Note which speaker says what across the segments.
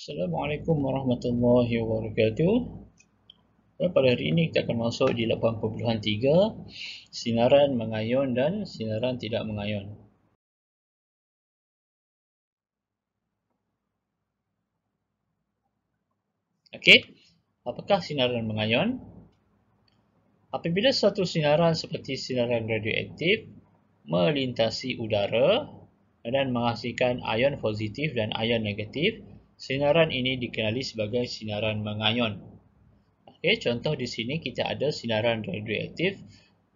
Speaker 1: Assalamualaikum warahmatullahi wabarakatuh. Pada hari ini kita akan masuk di 8.3 sinaran mengayun dan sinaran tidak mengayun. Okey, apakah sinaran mengayun? Apabila suatu sinaran seperti sinaran radioaktif melintasi udara dan menghasilkan ion positif dan ion negatif Sinaran ini dikenali sebagai sinaran mengayon. Okay, contoh di sini kita ada sinaran radioaktif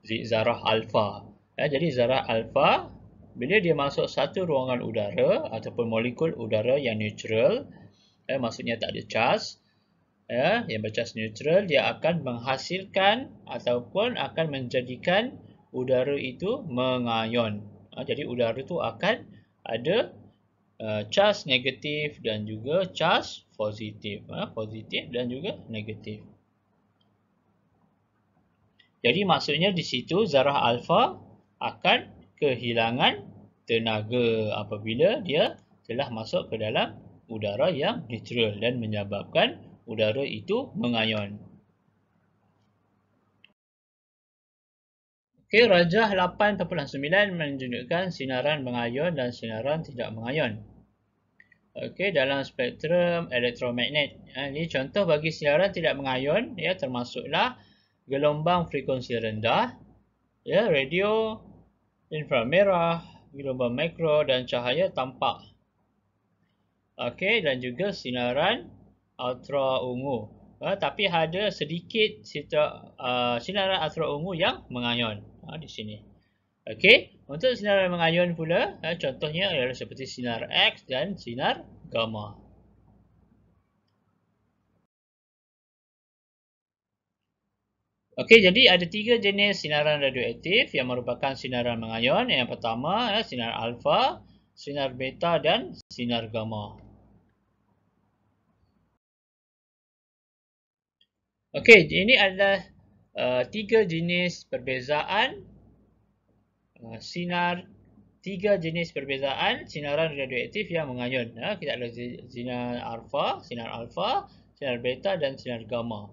Speaker 1: zarah alfa. Ya, jadi zarah alfa bila dia masuk satu ruangan udara ataupun molekul udara yang neutral, ya, maksudnya tak ada charge, ya, yang bercas neutral, dia akan menghasilkan ataupun akan menjadikan udara itu mengayon. Ya, ha, jadi udara itu akan ada Eh, charge negatif dan juga charge positif. Uh, positif dan juga negatif. Jadi maksudnya di situ zarah alfa akan kehilangan tenaga apabila dia telah masuk ke dalam udara yang neutral dan menyebabkan udara itu mengayon. Okey, rajah 8.9 menunjukkan sinaran mengayun dan sinaran tidak mengayun. Okey, dalam spektrum elektromagnet. Ha, ini contoh bagi sinaran tidak mengayun, ya termasuklah gelombang frekuensi rendah, ya radio, inframerah, gelombang mikro dan cahaya tampak. Okey, dan juga sinaran ultra ungu uh, tapi ada sedikit cita, uh, ha, sinaran asrar ungu yang mengayun uh, ha, di sini. Okey, untuk sinaran mengayun pula, uh, contohnya adalah seperti sinar X dan sinar gamma. Okey, jadi ada tiga jenis sinaran radioaktif yang merupakan sinaran mengayun. Yang pertama, uh, sinar alfa, sinar beta dan sinar gamma. Okey, ini adalah uh, tiga jenis perbezaan uh, sinar tiga jenis perbezaan sinaran radioaktif yang menganyun. Ya, kita ada sinar alfa, sinar alfa, sinar beta dan sinar gamma.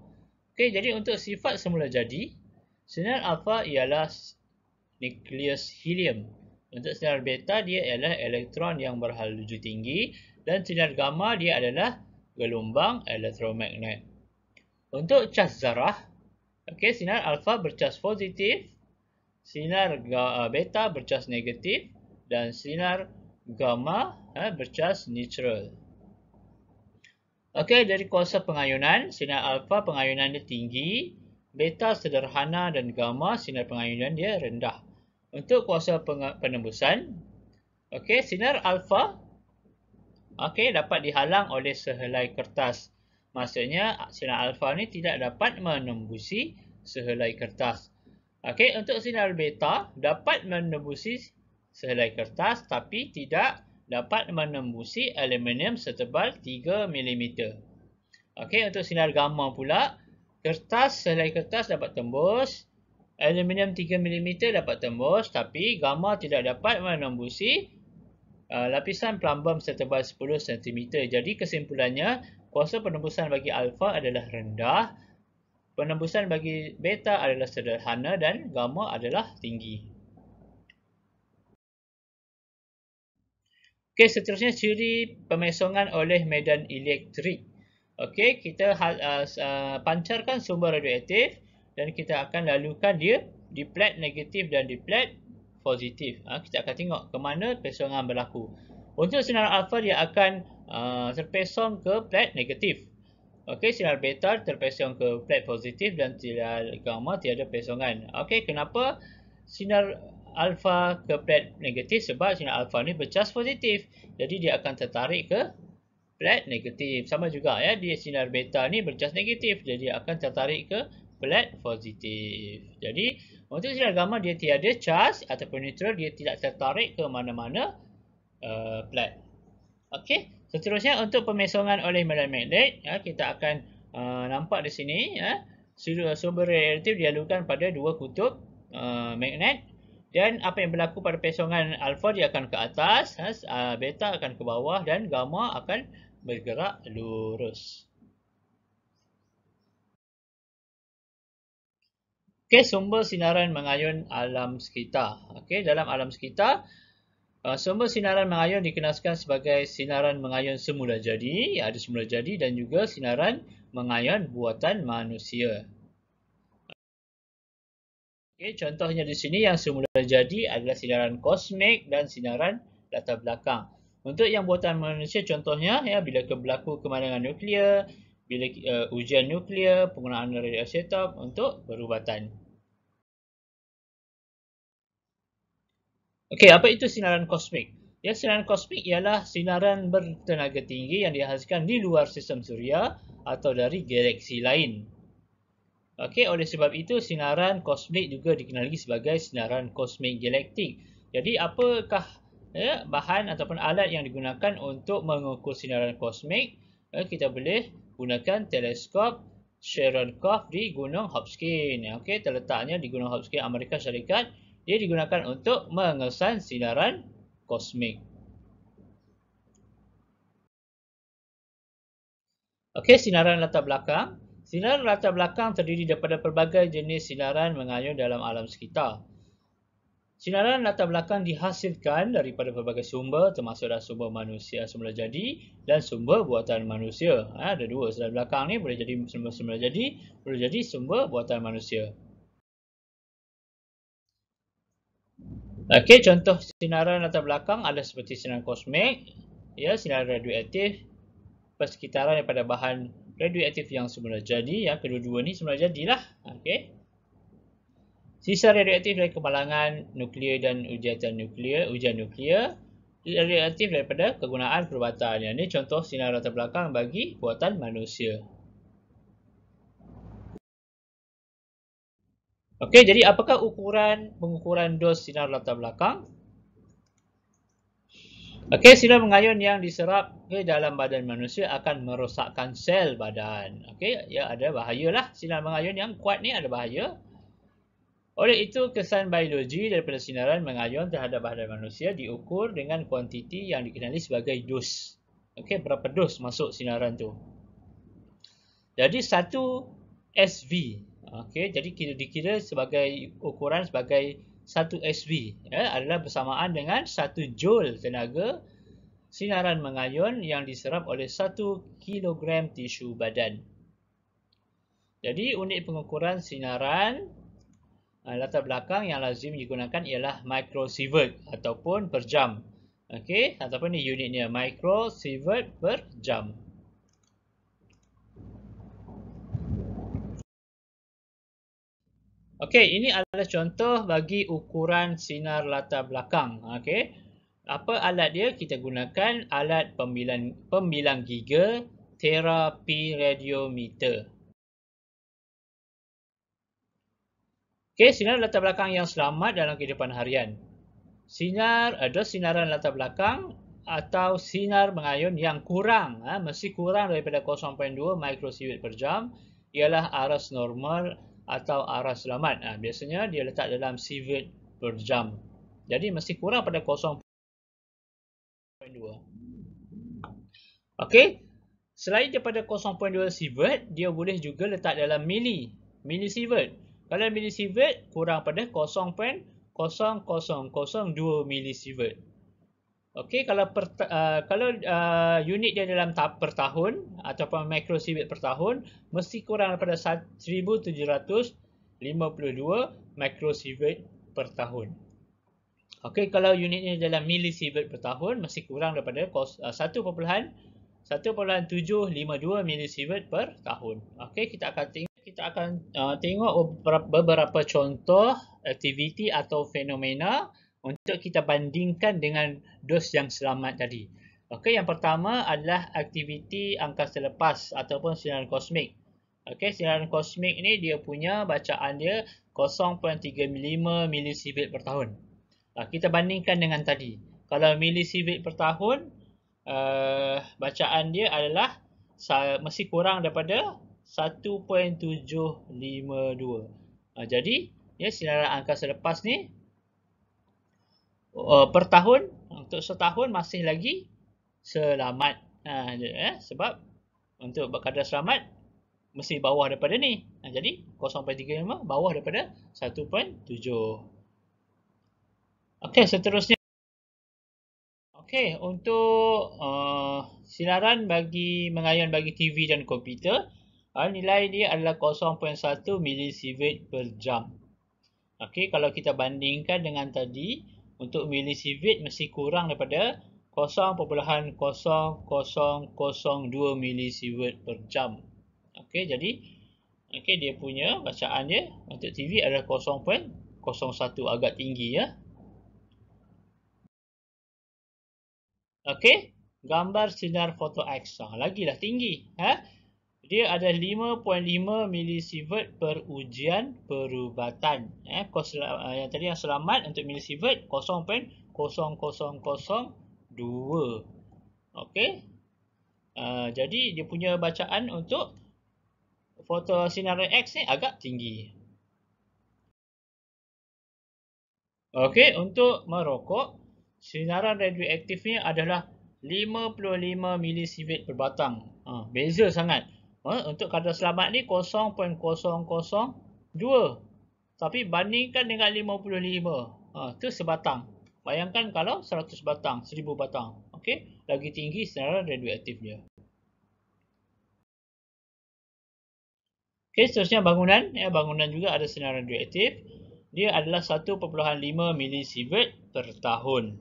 Speaker 1: Okey, jadi untuk sifat semula jadi, sinar alfa ialah nukleus helium. Untuk sinar beta dia ialah elektron yang berhaluju tinggi dan sinar gamma dia adalah gelombang elektromagnet. Untuk cas zarah, okay, sinar alfa bercas positif, sinar eh, beta bercas negatif, dan sinar gamma eh, bercas neutral. Okey, dari kuasa pengayunan, sinar alfa pengayunan dia tinggi, beta sederhana dan gamma sinar pengayunan dia rendah. Untuk kuasa penembusan, okey, sinar alfa okey dapat dihalang oleh sehelai kertas. Maksudnya sinar alfa ni tidak dapat menembusi sehelai kertas. Okey, untuk sinar beta dapat menembusi sehelai kertas tapi tidak dapat menembusi aluminium setebal 3 mm. Okey, untuk sinar gamma pula kertas sehelai kertas dapat tembus, aluminium 3 mm dapat tembus tapi gamma tidak dapat menembusi Uh, lapisan plumbum setebal 10 cm. Jadi kesimpulannya, kuasa penembusan bagi alfa adalah rendah, penembusan bagi beta adalah sederhana dan gamma adalah tinggi. Okey, seterusnya ciri pemesongan oleh medan elektrik. Okey, kita uh, uh, pancarkan sumber radioaktif dan kita akan lalukan dia di plat negatif dan di plat positif. Ha, kita akan tengok ke mana pesongan berlaku. Untuk sinar alfa dia akan Ah, terpesong ke flat negatif. Okey, sinar beta terpesong ke flat positif dan sinar gamma tiada pesongan. Okey, kenapa sinar alpha ke flat negatif? Sebab sinar alpha ni bercas positif. Jadi dia akan tertarik ke flat negatif. Sama juga ya, dia sinar beta ni bercas negatif. Jadi dia akan tertarik ke flat positif. Jadi untuk sinar gamma dia tiada cas ataupun neutral. Dia tidak tertarik ke mana-mana uh, flat. Okey. Seterusnya untuk pemesongan oleh medan magnet, ya, kita akan uh, nampak di sini ya, sumber relatif dialukan pada dua kutub uh, magnet dan apa yang berlaku pada pesongan alfa dia akan ke atas, ya, uh, beta akan ke bawah dan gamma akan bergerak lurus. Okey, sumber sinaran mengayun alam sekitar. Okey, dalam alam sekitar Ah, sumber sinaran mengayun dikenaskan sebagai sinaran mengayun semula jadi, ya, ada semula jadi dan juga sinaran mengayun buatan manusia. Okay, contohnya di sini yang semula jadi adalah sinaran kosmik dan sinaran latar belakang. Untuk yang buatan manusia contohnya ya bila berlaku kemalangan nuklear, bila uh, ujian nuklear, penggunaan radioisotop untuk perubatan. Okey, apa itu sinaran kosmik? Ya, sinaran kosmik ialah sinaran bertenaga tinggi yang dihasilkan di luar sistem suria atau dari galaksi lain. Okey, oleh sebab itu sinaran kosmik juga dikenali sebagai sinaran kosmik galaktik. Jadi, apakah ya, bahan ataupun alat yang digunakan untuk mengukur sinaran kosmik? Ya, kita boleh gunakan teleskop Sharon Cove di Gunung Hopkins. Okey, terletaknya di Gunung Hopkins, Amerika Syarikat. Ia digunakan untuk mengesan sinaran kosmik. Okey, sinaran latar belakang. Sinaran latar belakang terdiri daripada pelbagai jenis sinaran mengayun dalam alam sekitar. Sinaran latar belakang dihasilkan daripada pelbagai sumber termasuklah sumber manusia semula jadi dan sumber buatan manusia. Ha, ada dua sinaran belakang ni boleh jadi sumber semula jadi, boleh jadi sumber buatan manusia. Okey, contoh sinaran latar belakang ada seperti sinaran kosmik, ya, sinaran radioaktif, persekitaran daripada bahan radioaktif yang semula jadi, ya, kedua-dua ni semula jadilah. Okey. Sisa radioaktif dari kemalangan nuklear dan ujian nuklear, ujian nuklear, radioaktif daripada kegunaan perubatan. Ya, ini contoh sinaran latar belakang bagi buatan manusia. Okey, jadi apakah ukuran pengukuran dos sinar latar belakang? Okey, sinar mengayun yang diserap ke dalam badan manusia akan merosakkan sel badan. Okey, ya ada bahayalah. Sinar mengayun yang kuat ni ada bahaya. Oleh itu, kesan biologi daripada sinaran mengayun terhadap badan manusia diukur dengan kuantiti yang dikenali sebagai dos. Okey, berapa dos masuk sinaran tu? Jadi, satu SV Okey, jadi kita dikira sebagai ukuran sebagai 1 SV ya, adalah bersamaan dengan 1 Joule tenaga sinaran mengayun yang diserap oleh 1 kg tisu badan. Jadi unit pengukuran sinaran uh, latar belakang yang lazim digunakan ialah microsievert ataupun per jam. Okey, ataupun ni unitnya microsievert per jam. Okey, ini adalah contoh bagi ukuran sinar latar belakang. Okey. Apa alat dia? Kita gunakan alat pembilang pembilang giga terapi radiometer. Okey, sinar latar belakang yang selamat dalam kehidupan harian. Sinar ada sinaran latar belakang atau sinar mengayun yang kurang, ha, mesti kurang daripada 0.2 mikrosievert per jam ialah aras normal atau arah selamat. Ha, biasanya dia letak dalam sievert per jam. Jadi mesti kurang pada 0.2. Okey. Selain daripada 0.2 sievert, dia boleh juga letak dalam mili. Mili sievert. Kalau mili sievert, kurang pada 0.0002 mili sievert. Okey, kalau per, uh, kalau uh, unit dia dalam tahap per tahun ataupun mikrosievert per tahun mesti kurang daripada 1752 mikrosievert per tahun. Okey, kalau unitnya dalam mili milisievert per tahun mesti kurang daripada kos, uh, mili milisievert per tahun. Okey, kita akan tengok, kita akan uh, tengok beberapa contoh aktiviti atau fenomena untuk kita bandingkan dengan dos yang selamat tadi. Okey, yang pertama adalah aktiviti angkasa lepas ataupun sinaran kosmik. Okey, sinaran kosmik ni dia punya bacaan dia 0.35 milisievert per tahun. Uh, kita bandingkan dengan tadi. Kalau milisievert per tahun, uh, bacaan dia adalah masih kurang daripada 1.752. Uh, jadi, ya, sinaran angkasa lepas ni uh, per tahun untuk setahun masih lagi selamat uh, eh, sebab untuk kadar selamat mesti bawah daripada ni uh, jadi 0.35 bawah daripada 1.7 ok seterusnya ok untuk uh, sinaran bagi mengayun bagi TV dan komputer uh, nilai dia adalah 0.1 milisievert per jam ok kalau kita bandingkan dengan tadi untuk milisievert mesti kurang daripada 0.0002 milisievert per jam. Okey, jadi okey dia punya bacaan dia untuk TV adalah 0.01 agak tinggi ya. Okey, gambar sinar foto X ah, lagi lah tinggi. Ha? dia ada 5.5 milisievert per ujian perubatan. Eh, kos, uh, yang tadi yang selamat untuk milisievert 0.0002. Okey. Uh, jadi dia punya bacaan untuk foto fotosinarai X ni agak tinggi. Okey, untuk merokok, sinaran radioaktifnya adalah 55 milisievert per batang. Uh, beza sangat. Ha, untuk kadar selamat ni 0.002 tapi bandingkan dengan 55 ha, tu sebatang bayangkan kalau 100 batang 1000 batang okay? lagi tinggi senara radioaktif dia okay, seterusnya bangunan ya, bangunan juga ada senara radioaktif dia adalah 1.5 milisievert per tahun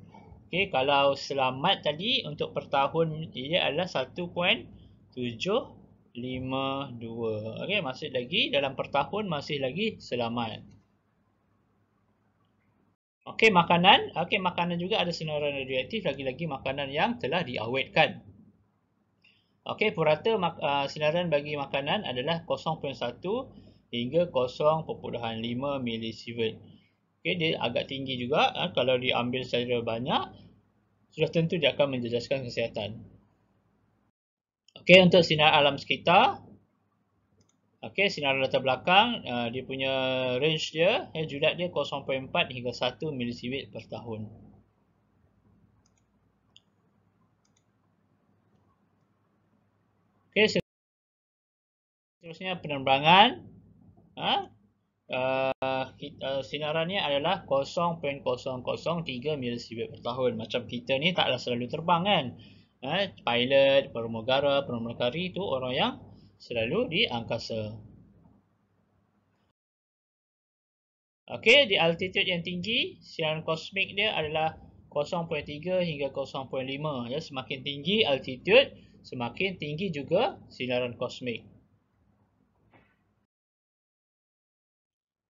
Speaker 1: okay, kalau selamat tadi untuk per tahun ia adalah 1.7 52. Okey, masih lagi dalam pertahun masih lagi selamat. Okey, makanan. Okey, makanan juga ada sinaran radioaktif lagi-lagi makanan yang telah diawetkan. Okey, purata mak, uh, senaran bagi makanan adalah 0.1 hingga 0.5 milisievert. Okey, dia agak tinggi juga. Uh, kalau diambil secara banyak, sudah tentu dia akan menjejaskan kesihatan. Okey, untuk sinar alam sekitar. Okey, sinar latar belakang, uh, dia punya range dia, eh, judat dia 0.4 hingga 1 milisievert per tahun. Okey, seterusnya penerbangan. Ha? Uh, kita, uh, sinarannya adalah 0.003 milisievert per tahun. Macam kita ni taklah selalu terbang kan. Eh, pilot, permugara, permukari itu orang yang selalu di angkasa. Okey, di altitude yang tinggi, siaran kosmik dia adalah 0.3 hingga 0.5. Ya, semakin tinggi altitude, semakin tinggi juga siaran kosmik.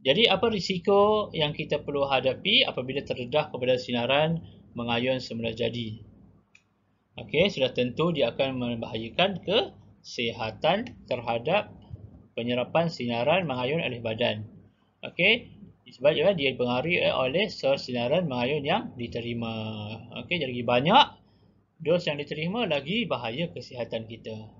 Speaker 1: Jadi apa risiko yang kita perlu hadapi apabila terdedah kepada sinaran mengayun semula jadi? Okey, sudah tentu dia akan membahayakan kesihatan terhadap penyerapan sinaran mengayun oleh badan. Okey, sebab ya, dia dipengaruhi oleh sor sinaran mengayun yang diterima. Okey, jadi lagi banyak dos yang diterima lagi bahaya kesihatan kita.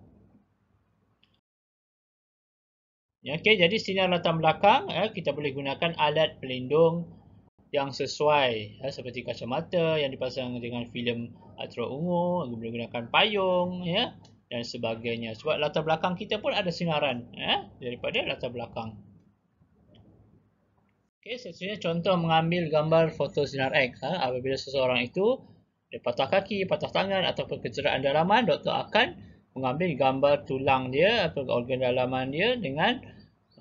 Speaker 1: Ya, okey, jadi sinar latar belakang, eh, kita boleh gunakan alat pelindung yang sesuai ya, seperti kacamata yang dipasang dengan filem ungu, menggunakan payung ya dan sebagainya sebab latar belakang kita pun ada sinaran ya daripada latar belakang Okay, seterusnya contoh mengambil gambar foto sinar X ha, apabila seseorang itu patah kaki patah tangan atau kecederaan dalaman doktor akan mengambil gambar tulang dia atau organ dalaman dia dengan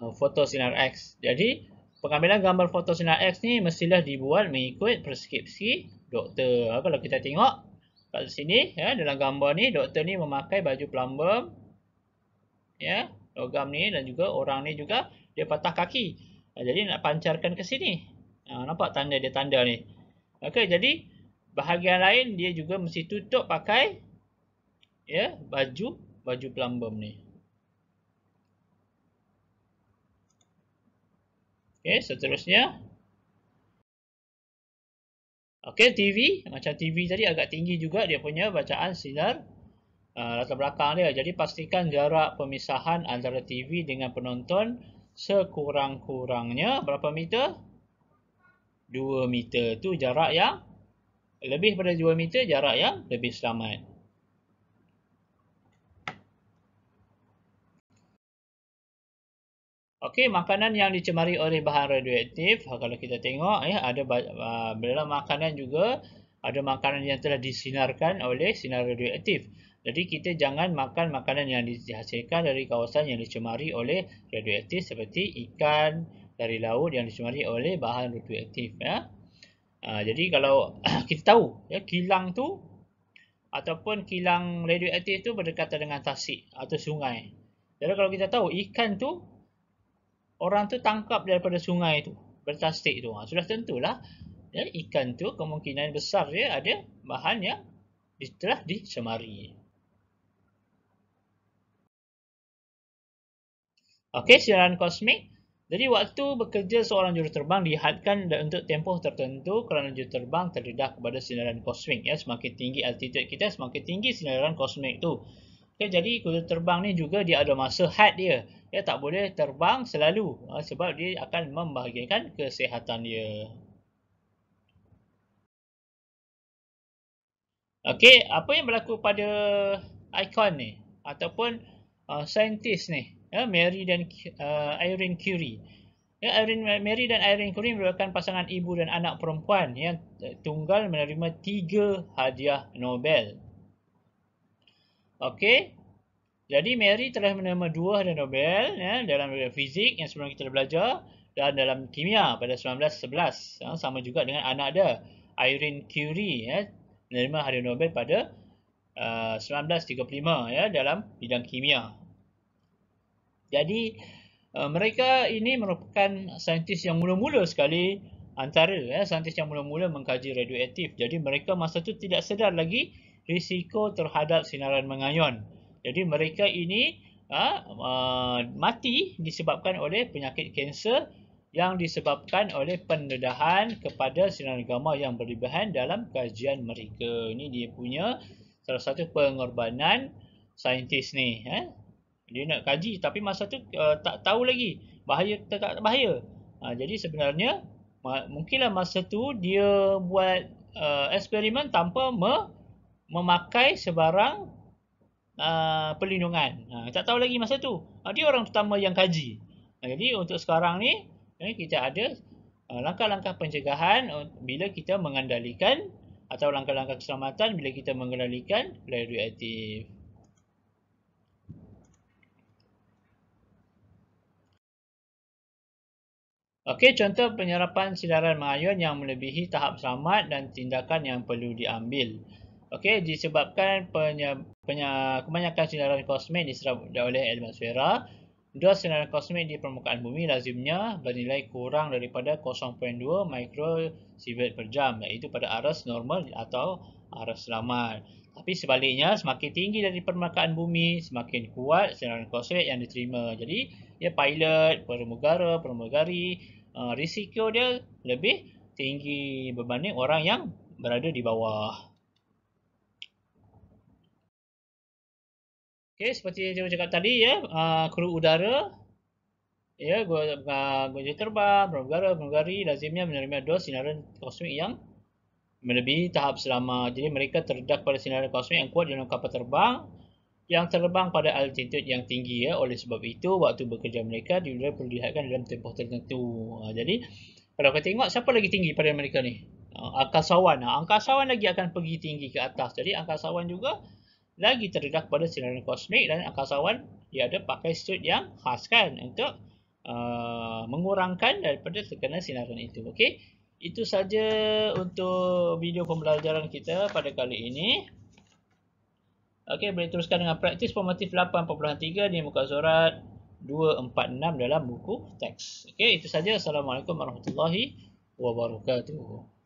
Speaker 1: uh, foto sinar X jadi pengambilan gambar fotosinar X ni mestilah dibuat mengikut preskripsi doktor. Ha, kalau kita tengok kat sini ya dalam gambar ni doktor ni memakai baju plumber. Ya, logam ni dan juga orang ni juga dia patah kaki. Ha, jadi nak pancarkan ke sini. Ha, nampak tanda dia tanda ni. Okey, jadi bahagian lain dia juga mesti tutup pakai ya baju baju plumber ni. Okey, seterusnya. Okey, TV. Macam TV tadi agak tinggi juga dia punya bacaan sinar uh, latar belakang dia. Jadi, pastikan jarak pemisahan antara TV dengan penonton sekurang-kurangnya berapa meter? 2 meter. tu jarak yang lebih daripada 2 meter, jarak yang lebih selamat. Okey, makanan yang dicemari oleh bahan radioaktif, kalau kita tengok ya ada ah, dalam makanan juga ada makanan yang telah disinarkan oleh sinar radioaktif. Jadi kita jangan makan makanan yang dihasilkan dari kawasan yang dicemari oleh radioaktif seperti ikan dari laut yang dicemari oleh bahan radioaktif ya. Ah, jadi kalau kita tahu ya kilang tu ataupun kilang radioaktif tu berdekatan dengan tasik atau sungai. Jadi kalau kita tahu ikan tu orang tu tangkap daripada sungai tu bertasik tu ha, sudah tentulah ya, ikan tu kemungkinan besar dia ada bahan yang telah dicemari Okey, siaran kosmik. Jadi waktu bekerja seorang juruterbang dihadkan untuk tempoh tertentu kerana juruterbang terdedah kepada sinaran kosmik. Ya, semakin tinggi altitude kita, semakin tinggi sinaran kosmik tu. Okay, jadi juruterbang ni juga dia ada masa had dia dia tak boleh terbang selalu ha, sebab dia akan membahagikan kesihatan dia. Okey, apa yang berlaku pada ikon ni ataupun uh, saintis ni, ya, Mary dan uh, Irene Curie. Ya, Irene, Mary dan Irene Curie merupakan pasangan ibu dan anak perempuan yang tunggal menerima tiga hadiah Nobel. Okey, jadi Mary telah menerima dua hadiah Nobel ya, dalam bidang fizik yang sebelum kita belajar dan dalam kimia pada 1911. Ya, sama juga dengan anak dia, Irene Curie, ya, menerima hadiah Nobel pada uh, 1935 ya, dalam bidang kimia. Jadi uh, mereka ini merupakan saintis yang mula-mula sekali antara ya, saintis yang mula-mula mengkaji radioaktif. Jadi mereka masa itu tidak sedar lagi risiko terhadap sinaran mengayon. Jadi mereka ini uh, uh, mati disebabkan oleh penyakit kanser yang disebabkan oleh pendedahan kepada sinar gamma yang berlebihan dalam kajian mereka. Ini dia punya salah satu pengorbanan saintis ni. Eh? Dia nak kaji tapi masa tu uh, tak tahu lagi bahaya tak bahaya. Ha, jadi sebenarnya mungkinlah masa tu dia buat uh, eksperimen tanpa me- memakai sebarang uh, perlindungan. Uh, tak tahu lagi masa tu. Uh, dia orang pertama yang kaji. Uh, jadi untuk sekarang ni, uh, kita ada uh, langkah-langkah pencegahan bila kita mengendalikan atau langkah-langkah keselamatan bila kita mengendalikan pelarian aktif. Okey, contoh penyerapan sinaran mengayun yang melebihi tahap selamat dan tindakan yang perlu diambil. Okey, disebabkan penye, penye, kebanyakan sinaran kosmik diserap oleh atmosfera, dua sinaran kosmik di permukaan bumi lazimnya bernilai kurang daripada 0.2 mikrosievert per jam, iaitu pada arus normal atau arus selamat. Tapi sebaliknya, semakin tinggi dari permukaan bumi, semakin kuat sinaran kosmik yang diterima. Jadi, ya pilot, permugara, permugari, eh, risiko dia lebih tinggi berbanding orang yang berada di bawah. Okey, seperti yang saya cakap tadi ya, uh, kru udara ya, gua ah, gua jadi terbang, berudara, berudari lazimnya menerima dos sinaran kosmik yang melebihi tahap selama. Jadi mereka terdedah pada sinaran kosmik yang kuat dalam kapal terbang yang terbang pada altitude yang tinggi ya. Oleh sebab itu, waktu bekerja mereka dia perlu dilihatkan dalam tempoh tertentu. Uh, jadi kalau kita tengok siapa lagi tinggi pada mereka ni? Uh, angkasawan. Uh, angkasawan lagi akan pergi tinggi ke atas. Jadi angkasawan juga lagi terdedah pada sinaran kosmik dan angkasawan dia ada pakai suit yang khas kan untuk uh, mengurangkan daripada terkena sinaran itu. Okey. Itu saja untuk video pembelajaran kita pada kali ini. Okey, boleh teruskan dengan praktis formatif 8.3 di muka surat 246 dalam buku teks. Okey, itu saja. Assalamualaikum warahmatullahi wabarakatuh.